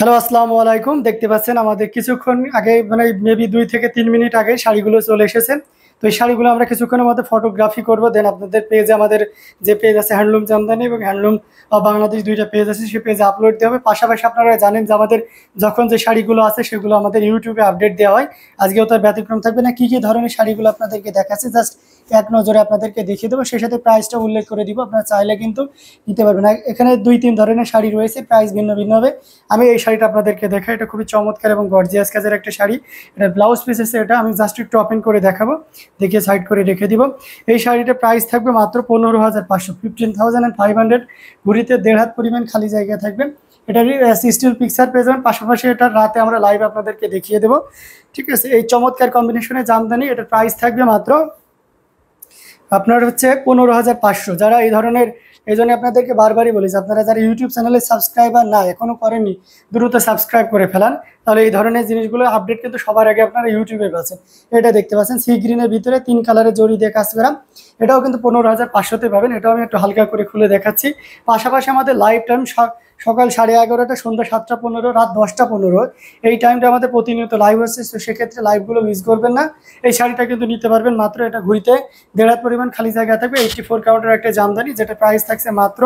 hello আসসালামু আলাইকুম দেখতে পাচ্ছেন আমাদের কিছুক্ষণ আগে মানে মেবি দুই থেকে তিন মিনিট আগে শাড়িগুলো চলে এসেছে তো এই শাড়িগুলো আমরা কিছুক্ষণের মধ্যে ফটোগ্রাফি করব দেন আপনাদের পেজে আমাদের যে পেজ আছে হ্যান্ডলুম জামদানি এবং হ্যান্ডলুম বাংলাদেশ দুইটা পেজ আছে সেই পেজে আপলোড দেওয়া হবে পাশাপাশি আপনারা জানেন যে আমাদের যখন যে শাড়িগুলো আছে সেগুলো আমাদের ইউটিউবে আপডেট দেওয়া হয় আজকেও তার ব্যতিক্রম থাকবে না কী কী ধরনের শাড়িগুলো আপনাদেরকে দেখাচ্ছে জাস্ট এক নজরে আপনাদেরকে দেখিয়ে দেবো সেই সাথে প্রাইসটা উল্লেখ করে দিব আপনারা চাইলে কিন্তু নিতে পারবেন এখানে দুই তিন ধরনের শাড়ি রয়েছে প্রাইস ভিন্ন ভিন্ন হবে আমি এই শাড়িটা আপনাদেরকে দেখাই এটা খুবই চমৎকার এবং গর্জিয়াস কাজের একটা শাড়ি এটা ব্লাউজ পিস আছে এটা আমি জাস্ট একটু ওপেন করে দেখাবো দেখিয়ে সাইড করে রেখে দিব এই শাড়িটা প্রাইস থাকবে মাত্র পনেরো হাজার পাঁচশো fifteen thousand and five hundred ঘুরিতে দেড় হাত পরিমাণ খালি জায়গা থাকবে এটারই স্টিল পিকচার পেয়ে যাবেন পাশাপাশি এটা রাতে আমরা লাইভ আপনাদেরকে দেখিয়ে দেবো ঠিক আছে এই চমৎকার কম্বিনেশনে জামদানি এটার প্রাইস থাকবে মাত্র আপনার হচ্ছে পনেরো হাজার পাঁচশো যারা এই ধরনের এই জন্য আপনাদেরকে বারবারই বলি যে আপনারা যারা ইউটিউব চ্যানেলে সাবস্ক্রাইবার না এখনও করেনি দ্রুত সাবস্ক্রাইব করে ফেলান তাহলে এই ধরনের জিনিসগুলো আপডেট কিন্তু সবার আগে আপনারা ইউটিউবে পাচ্ছেন এটা দেখতে পাচ্ছেন সি গ্রিনের ভিতরে তিন কালারের জড়ি দিয়ে কাজ করাম এটাও কিন্তু পনেরো হাজার পাঁচশোতে পাবেন এটাও আমি একটু হালকা করে খুলে দেখাচ্ছি পাশাপাশি আমাদের লাইফ টাইম সকাল সাড়ে এগারোটা সন্ধ্যা সাতটা পনেরো রাত দশটা পনেরো এই টাইমটা আমাদের প্রতিনিয়ত লাইভ হচ্ছে তো সেক্ষেত্রে লাইভগুলো মিস করবেন না এই শাড়িটা কিন্তু নিতে পারবেন মাত্র এটা ঘুরিতে দেড়াত পরিমাণ খালি জায়গা থাকবে এইটটি ফোর কাউন্টের একটা জামদানি যেটা প্রাইস থাকছে মাত্র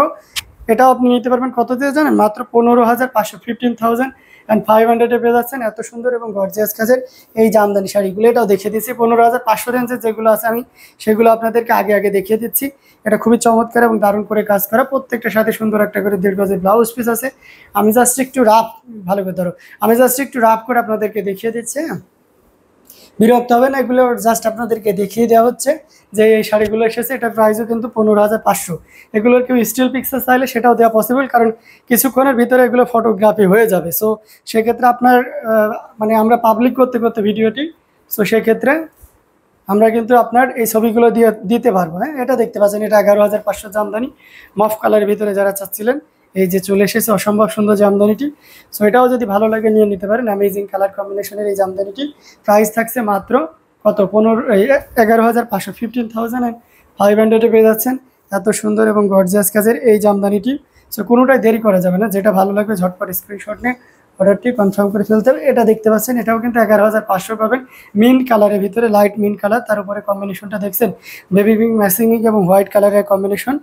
এটাও আপনি নিতে পারবেন কত দিয়ে জানেন মাত্র পনেরো হাজার পাঁচশো ফিফটিন থাউজেন্ড অ্যান্ড ফাইভ হান্ড্রেডে পেয়ে যাচ্ছেন এত সুন্দর এবং গর্জিয়াস কাজের এই জামদানি শাড়িগুলো এটাও দেখিয়ে দিচ্ছি পনেরো হাজার পাঁচশো রেঞ্জের যেগুলো আছে আমি সেগুলো আপনাদেরকে আগে আগে দেখিয়ে দিচ্ছি এটা খুবই চমৎকার এবং দারুণ করে কাজ করা প্রত্যেকটার সাথে সুন্দর একটা করে দেড় গজের ব্লাউজ পিস আছে আমি জাস্ট একটু রাফ ভালো করে ধরো আমি জাস্ট একটু রাফ করে আপনাদেরকে দেখিয়ে দিচ্ছি হ্যাঁ বিরক্ত হবেন এগুলো জাস্ট আপনাদেরকে দেখিয়ে দেওয়া হচ্ছে যে এই শাড়িগুলো এসেছে এটার প্রাইসও কিন্তু পনেরো হাজার পাঁচশো এগুলোর কেউ স্টিল পিকচার চাইলে সেটাও দেওয়া পসিবল কারণ কিছুক্ষণের ভিতরে এগুলো ফটোগ্রাফি হয়ে যাবে সো সেক্ষেত্রে আপনার মানে আমরা পাবলিক করতে করতে ভিডিওটি সো সেক্ষেত্রে আমরা কিন্তু আপনার এই ছবিগুলো দিয়ে দিতে পারবো হ্যাঁ এটা দেখতে পাচ্ছেন এটা এগারো হাজার পাঁচশো জামদানি মফ কালারের ভিতরে যারা চাচ্ছিলেন এই যে চলে এসেছে অসম্ভব সুন্দর জামদানিটি সো এটাও যদি ভালো লাগে নিয়ে নিতে পারেন অ্যামেজিং কালার কম্বিনেশনের এই জামদানিটি প্রাইস থাকছে মাত্র কত পনেরো এগারো হাজার পাঁচশো ফিফটিন থাউজেন্ড অ্যান্ড ফাইভ হান্ড্রেডে পেয়ে যাচ্ছেন এত সুন্দর এবং গর্জিয়াস কাজের এই জামদানিটি সো কোনোটাই দেরি করা যাবে না যেটা ভালো লাগবে ঝটপট স্ক্রিনশট নিয়ে অর্ডারটি কনফার্ম করে ফেলতে হবে এটা দেখতে পাচ্ছেন এটাও কিন্তু এগারো হাজার পাঁচশো পাবেন মিন কালারের ভিতরে লাইট মিন কালার তার উপরে কম্বিনেশনটা দেখছেন বেবি পিঙ্ক ম্যাসিং এবং হোয়াইট কালারের কম্বিনেশন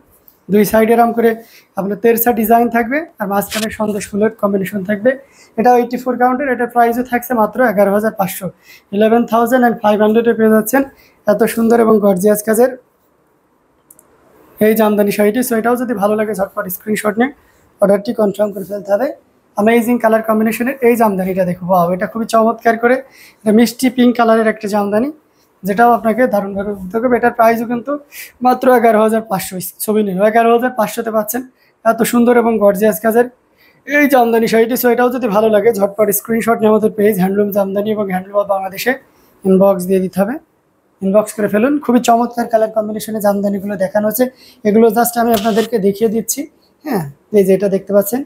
দুই সাইড এরম করে আপনার তেরসা ডিজাইন থাকবে আর মাঝখানে সন্দেশ ফুলের কম্বিনেশন থাকবে এটা এইটি ফোর কাউন্টের এটার প্রাইসও থাকছে মাত্র এগারো হাজার পাঁচশো ইলেভেন থাউজেন্ড অ্যান্ড ফাইভ হান্ড্রেডে পেয়ে যাচ্ছেন এত সুন্দর এবং গর্জিয়াস কাজের এই জামদানি শাড়িটি সো এটাও যদি ভালো লাগে ঝটপট স্ক্রিনশট নিয়ে অর্ডারটি কনফার্ম করে ফেলতে হবে আমেজিং কালার কম্বিনেশনের এই জামদানিটা দেখো বাও এটা খুবই চমৎকার করে এটা মিষ্টি পিঙ্ক কালারের একটা জামদানি যেটাও আপনাকে দারুণভাবে বুঝতে হবে এটার প্রাইসও কিন্তু মাত্র এগারো হাজার পাঁচশো ছবি নিল এগারো হাজার পাঁচশোতে পাচ্ছেন এত সুন্দর এবং গর্জিয়াস কাজের এই জামদানি শাড়িটি সো এটাও যদি ভালো লাগে ঝটপট স্ক্রিনশট নিয়ে আমাদের পেজ হ্যান্ডলুম জামদানি এবং হ্যান্ডলুম বাংলাদেশে ইনবক্স দিয়ে দিতে হবে ইনবক্স করে ফেলুন খুবই চমৎকার কালার কম্বিনেশনে জামদানিগুলো দেখানো হচ্ছে এগুলো জাস্ট আমি আপনাদেরকে দেখিয়ে দিচ্ছি হ্যাঁ এই যে এটা দেখতে পাচ্ছেন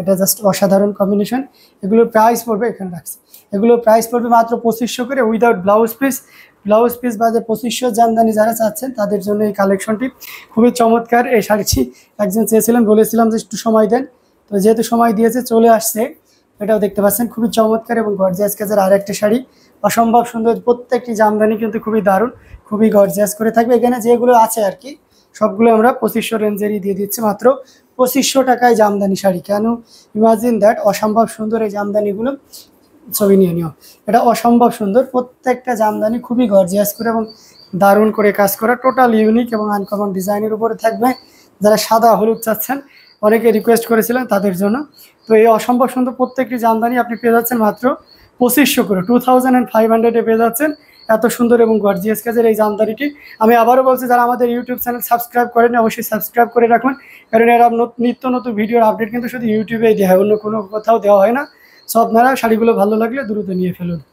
এটা জাস্ট অসাধারণ কম্বিনেশন এগুলোর প্রাইস পড়বে এখানে রাখছি এগুলোর প্রাইস পড়বে মাত্র পঁচিশশো করে without blouse piece blouse piece বা যে পঁচিশশো জামদানি যারা চাচ্ছেন তাদের জন্য এই কালেকশনটি খুবই চমৎকার এই শাড়িটি একজন চেয়েছিলেন বলেছিলাম যে একটু সময় দেন তো যেহেতু সময় দিয়েছে চলে আসছে এটাও দেখতে পাচ্ছেন খুবই চমৎকার এবং গর্জিয়াস কাজের আর একটা শাড়ি অসম্ভব সুন্দর প্রত্যেকটি জামদানি কিন্তু খুবই দারুণ খুবই গর্জিয়াস করে থাকবে এখানে যেগুলো আছে আর কি সবগুলো আমরা পঁচিশশো রেঞ্জেরই দিয়ে দিচ্ছি মাত্র পঁচিশশো টাকায় জামদানি শাড়ি কেন ইমাজিন দ্যাট অসম্ভব সুন্দর এই জামদানিগুলো ছবি নিয়ে নিও এটা অসম্ভব সুন্দর প্রত্যেকটা জামদানি খুবই গর্জিয়াস করে এবং দারুণ করে কাজ করা টোটাল ইউনিক এবং আনকমন ডিজাইনের উপরে থাকবে যারা সাদা হলুদ চাচ্ছেন অনেকে রিকোয়েস্ট করেছিলেন তাদের জন্য তো এই অসম্ভব সুন্দর প্রত্যেকটি জামদানি আপনি পেয়ে যাচ্ছেন মাত্র পঁচিশশো করে টু থাউজেন্ড অ্যান্ড ফাইভ হান্ড্রেডে পেয়ে যাচ্ছেন এত সুন্দর এবং গর্জিয়াস কাজের এই জামদানিটি আমি আবারও বলছি যারা আমাদের ইউটিউব চ্যানেল সাবস্ক্রাইব করেন অবশ্যই সাবস্ক্রাইব করে রাখুন কারণ এরা নিত্য নতুন ভিডিওর আপডেট কিন্তু শুধু ইউটিউবেই দেওয়া হয় অন্য কোনো কোথাও দেওয়া হয় না সব নারা শাড়িগুলো ভালো লাগলে দ্রুত নিয়ে ফেলুন